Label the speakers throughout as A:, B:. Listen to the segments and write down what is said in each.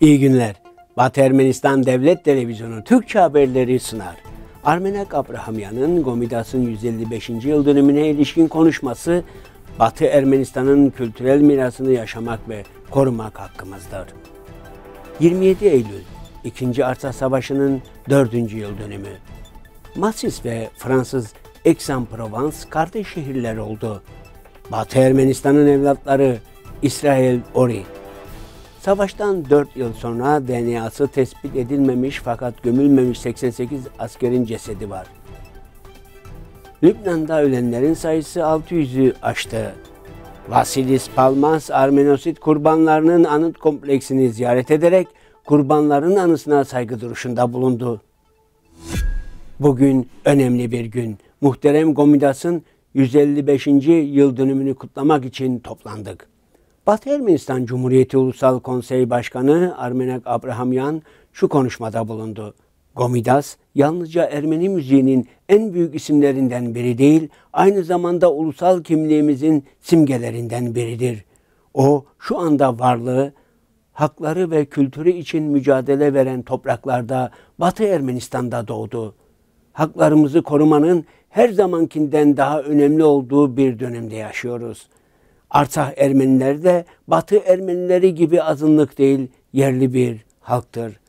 A: İyi günler. Batı Ermenistan Devlet Televizyonu Türkçe haberleri sınar. Armenak Abrahamyan'ın Gomidas'ın 155. yıl dönümüne ilişkin konuşması Batı Ermenistan'ın kültürel mirasını yaşamak ve korumak hakkımızdır. 27 Eylül 2. Arsa Savaşı'nın 4. yıl dönümü. Masis ve Fransız Aix-en-Provence kardeş şehirler oldu. Batı Ermenistan'ın evlatları İsrail Ori Savaştan 4 yıl sonra DNA'sı tespit edilmemiş fakat gömülmemiş 88 askerin cesedi var. Lübnan'da ölenlerin sayısı 600'ü aştı. Vasilis Palmas Armenosit kurbanlarının anıt kompleksini ziyaret ederek kurbanların anısına saygı duruşunda bulundu. Bugün önemli bir gün. Muhterem Gomidas'ın 155. yıl dönümünü kutlamak için toplandık. Batı Ermenistan Cumhuriyeti Ulusal Konsey Başkanı Armenak Abrahamyan şu konuşmada bulundu. Gomidas yalnızca Ermeni müziğinin en büyük isimlerinden biri değil, aynı zamanda ulusal kimliğimizin simgelerinden biridir. O şu anda varlığı, hakları ve kültürü için mücadele veren topraklarda Batı Ermenistan'da doğdu. Haklarımızı korumanın her zamankinden daha önemli olduğu bir dönemde yaşıyoruz.'' Artsah Ermenileri de Batı Ermenileri gibi azınlık değil, yerli bir halktır.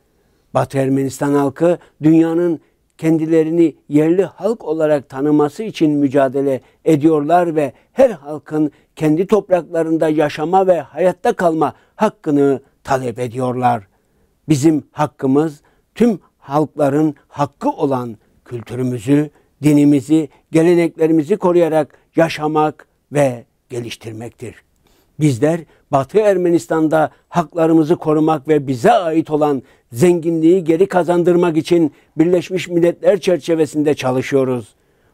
A: Batı Ermenistan halkı dünyanın kendilerini yerli halk olarak tanıması için mücadele ediyorlar ve her halkın kendi topraklarında yaşama ve hayatta kalma hakkını talep ediyorlar. Bizim hakkımız tüm halkların hakkı olan kültürümüzü, dinimizi, geleneklerimizi koruyarak yaşamak ve geliştirmektir. Bizler Batı Ermenistan'da haklarımızı korumak ve bize ait olan zenginliği geri kazandırmak için Birleşmiş Milletler çerçevesinde çalışıyoruz.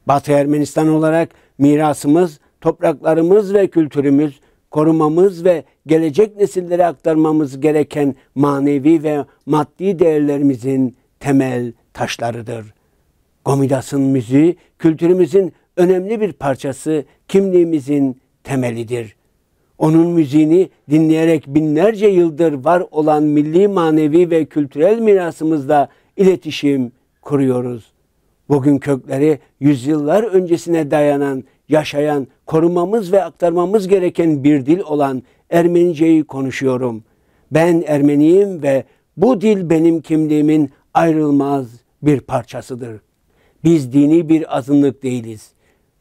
A: Batı Ermenistan olarak mirasımız, topraklarımız ve kültürümüz korumamız ve gelecek nesillere aktarmamız gereken manevi ve maddi değerlerimizin temel taşlarıdır. Gomidas'ın müziği kültürümüzün önemli bir parçası, kimliğimizin temelidir. Onun müziğini dinleyerek binlerce yıldır var olan milli manevi ve kültürel mirasımızla iletişim kuruyoruz. Bugün kökleri yüzyıllar öncesine dayanan, yaşayan, korumamız ve aktarmamız gereken bir dil olan Ermeniceyi konuşuyorum. Ben Ermeniyim ve bu dil benim kimliğimin ayrılmaz bir parçasıdır. Biz dini bir azınlık değiliz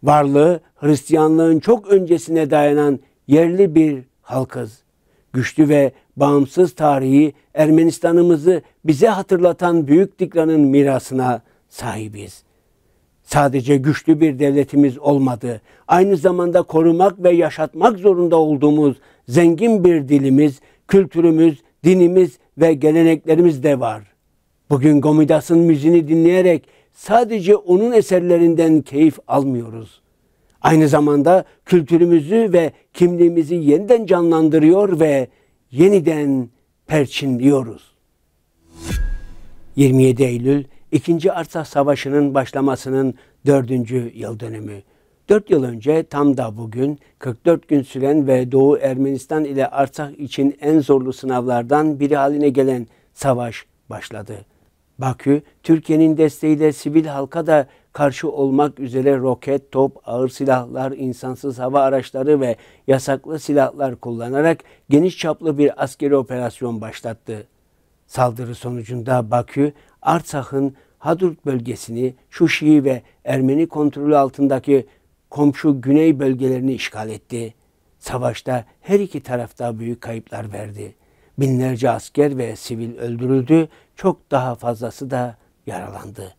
A: varlığı Hristiyanlığın çok öncesine dayanan yerli bir halkız. Güçlü ve bağımsız tarihi Ermenistan'ımızı bize hatırlatan Büyük Dikran'ın mirasına sahibiz. Sadece güçlü bir devletimiz olmadı. Aynı zamanda korumak ve yaşatmak zorunda olduğumuz zengin bir dilimiz, kültürümüz, dinimiz ve geleneklerimiz de var. Bugün Gomidas'ın müziğini dinleyerek sadece onun eserlerinden keyif almıyoruz. Aynı zamanda kültürümüzü ve kimliğimizi yeniden canlandırıyor ve yeniden perçinliyoruz. 27 Eylül 2. Artsakh Savaşı'nın başlamasının 4. yıl dönümü. 4 yıl önce tam da bugün 44 gün süren ve Doğu Ermenistan ile Artsakh için en zorlu sınavlardan biri haline gelen savaş başladı. Bakü, Türkiye'nin desteğiyle sivil halka da karşı olmak üzere roket, top, ağır silahlar, insansız hava araçları ve yasaklı silahlar kullanarak geniş çaplı bir askeri operasyon başlattı. Saldırı sonucunda Bakü, Artsah'ın Hadrut bölgesini, Şuşi'yi ve Ermeni kontrolü altındaki komşu güney bölgelerini işgal etti. Savaşta her iki tarafta büyük kayıplar verdi.'' Binlerce asker ve sivil öldürüldü, çok daha fazlası da yaralandı.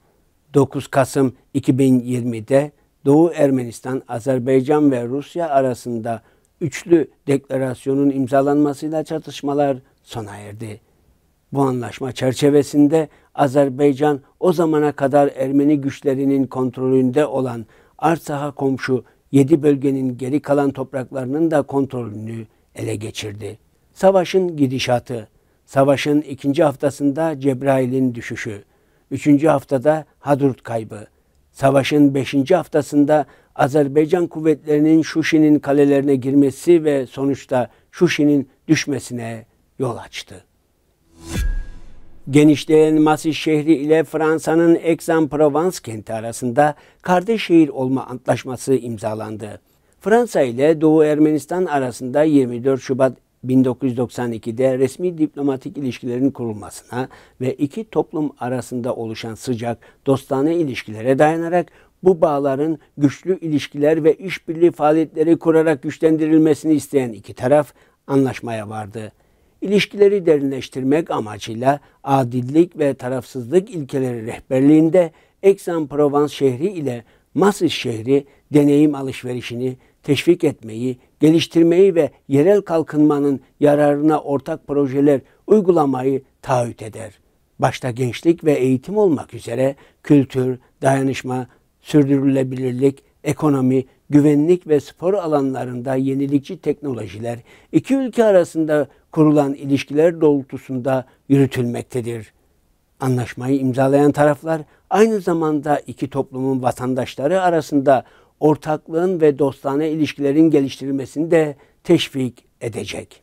A: 9 Kasım 2020'de Doğu Ermenistan, Azerbaycan ve Rusya arasında üçlü deklarasyonun imzalanmasıyla çatışmalar sona erdi. Bu anlaşma çerçevesinde Azerbaycan o zamana kadar Ermeni güçlerinin kontrolünde olan Arsaha komşu 7 bölgenin geri kalan topraklarının da kontrolünü ele geçirdi. Savaşın gidişatı, savaşın ikinci haftasında Cebrail'in düşüşü, üçüncü haftada Hadrut kaybı, savaşın beşinci haftasında Azerbaycan kuvvetlerinin Şuşi'nin kalelerine girmesi ve sonuçta Şuşi'nin düşmesine yol açtı. Genişleyen Masi şehri ile Fransa'nın Aix-en-Provence kenti arasında kardeş şehir olma antlaşması imzalandı. Fransa ile Doğu Ermenistan arasında 24 Şubat 1992'de resmi diplomatik ilişkilerin kurulmasına ve iki toplum arasında oluşan sıcak dostane ilişkilere dayanarak bu bağların güçlü ilişkiler ve işbirliği faaliyetleri kurarak güçlendirilmesini isteyen iki taraf anlaşmaya vardı. İlişkileri derinleştirmek amacıyla adillik ve tarafsızlık ilkeleri rehberliğinde Aix-en-Provence şehri ile Masis şehri deneyim alışverişini teşvik etmeyi geliştirmeyi ve yerel kalkınmanın yararına ortak projeler uygulamayı taahhüt eder. Başta gençlik ve eğitim olmak üzere kültür, dayanışma, sürdürülebilirlik, ekonomi, güvenlik ve spor alanlarında yenilikçi teknolojiler iki ülke arasında kurulan ilişkiler doğrultusunda yürütülmektedir. Anlaşmayı imzalayan taraflar aynı zamanda iki toplumun vatandaşları arasında ortaklığın ve dostane ilişkilerin geliştirilmesini de teşvik edecek.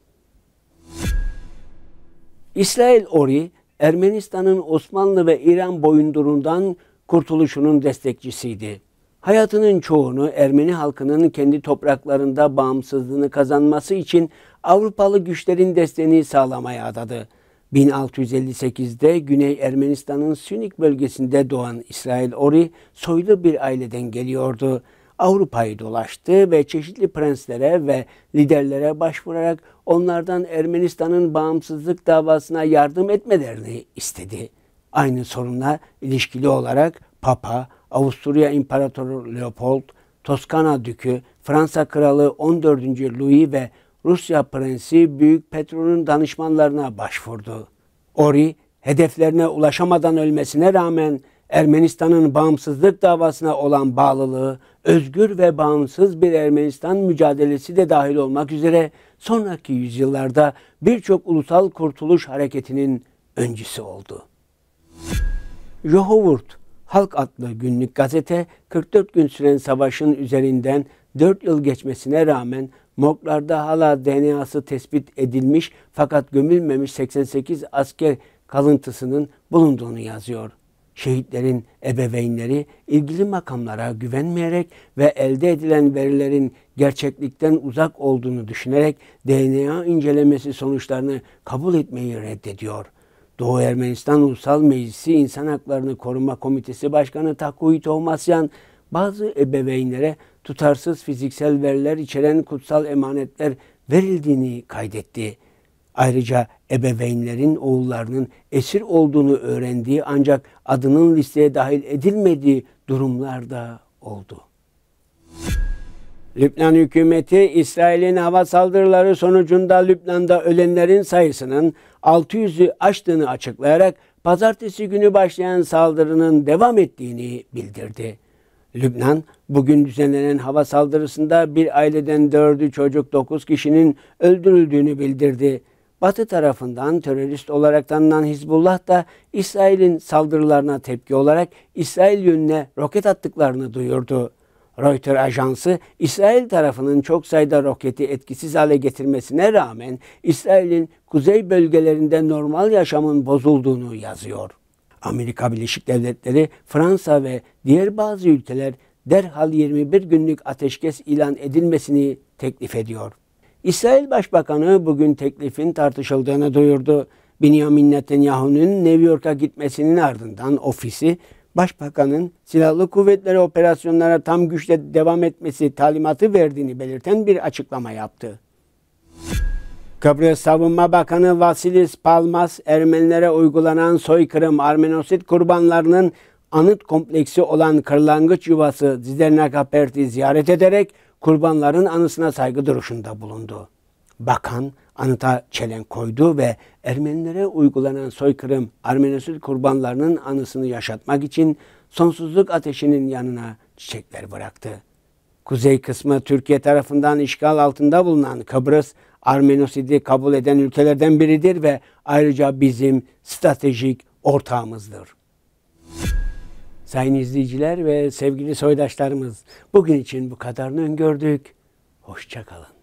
A: İsrail Ori, Ermenistan'ın Osmanlı ve İran boyundurundan kurtuluşunun destekçisiydi. Hayatının çoğunu Ermeni halkının kendi topraklarında bağımsızlığını kazanması için Avrupalı güçlerin desteğini sağlamaya adadı. 1658'de Güney Ermenistan'ın Sünik bölgesinde doğan İsrail Ori soylu bir aileden geliyordu. Avrupa'yı dolaştı ve çeşitli prenslere ve liderlere başvurarak onlardan Ermenistan'ın bağımsızlık davasına yardım etmelerini istedi. Aynı sorunla ilişkili olarak Papa, Avusturya İmparatoru Leopold, Toskana Dükü, Fransa Kralı 14. Louis ve Rusya Prensi Büyük Petro'nun danışmanlarına başvurdu. Ori, hedeflerine ulaşamadan ölmesine rağmen Ermenistan'ın bağımsızlık davasına olan bağlılığı, özgür ve bağımsız bir Ermenistan mücadelesi de dahil olmak üzere sonraki yüzyıllarda birçok ulusal kurtuluş hareketinin öncüsü oldu. Yohovurt, Halk adlı günlük gazete 44 gün süren savaşın üzerinden 4 yıl geçmesine rağmen moklarda hala DNA'sı tespit edilmiş fakat gömülmemiş 88 asker kalıntısının bulunduğunu yazıyor şehitlerin ebeveynleri ilgili makamlara güvenmeyerek ve elde edilen verilerin gerçeklikten uzak olduğunu düşünerek DNA incelemesi sonuçlarını kabul etmeyi reddediyor. Doğu Ermenistan Ulusal Meclisi İnsan Haklarını Koruma Komitesi Başkanı Takuhi Tohmasyan bazı ebeveynlere tutarsız fiziksel veriler içeren kutsal emanetler verildiğini kaydetti. Ayrıca ebeveynlerin oğullarının esir olduğunu öğrendiği ancak adının listeye dahil edilmediği durumlarda oldu. Lübnan hükümeti İsrail'in hava saldırıları sonucunda Lübnan'da ölenlerin sayısının 600'ü aştığını açıklayarak pazartesi günü başlayan saldırının devam ettiğini bildirdi. Lübnan bugün düzenlenen hava saldırısında bir aileden dördü çocuk dokuz kişinin öldürüldüğünü bildirdi. Batı tarafından terörist olarak tanınan Hizbullah da İsrail'in saldırılarına tepki olarak İsrail yönüne roket attıklarını duyurdu. Reuters ajansı İsrail tarafının çok sayıda roketi etkisiz hale getirmesine rağmen İsrail'in kuzey bölgelerinde normal yaşamın bozulduğunu yazıyor. Amerika Birleşik Devletleri, Fransa ve diğer bazı ülkeler derhal 21 günlük ateşkes ilan edilmesini teklif ediyor. İsrail Başbakanı bugün teklifin tartışıldığını duyurdu. Benjamin Netanyahu'nun New York'a gitmesinin ardından ofisi Başbakanın silahlı kuvvetleri operasyonlara tam güçle devam etmesi talimatı verdiğini belirten bir açıklama yaptı. Kıbrıs Savunma Bakanı Vasilis Palmas, Ermenilere uygulanan soykırım Armenosit kurbanlarının anıt kompleksi olan Kırlangıç Yuvası Zidernakapert'i ziyaret ederek kurbanların anısına saygı duruşunda bulundu. Bakan anıta çelen koydu ve Ermenilere uygulanan soykırım Ermenisül kurbanlarının anısını yaşatmak için sonsuzluk ateşinin yanına çiçekler bıraktı. Kuzey kısmı Türkiye tarafından işgal altında bulunan Kıbrıs, Armenosidi kabul eden ülkelerden biridir ve ayrıca bizim stratejik ortağımızdır. Sayın izleyiciler ve sevgili soydaşlarımız bugün için bu kadarını öngördük. Hoşçakalın.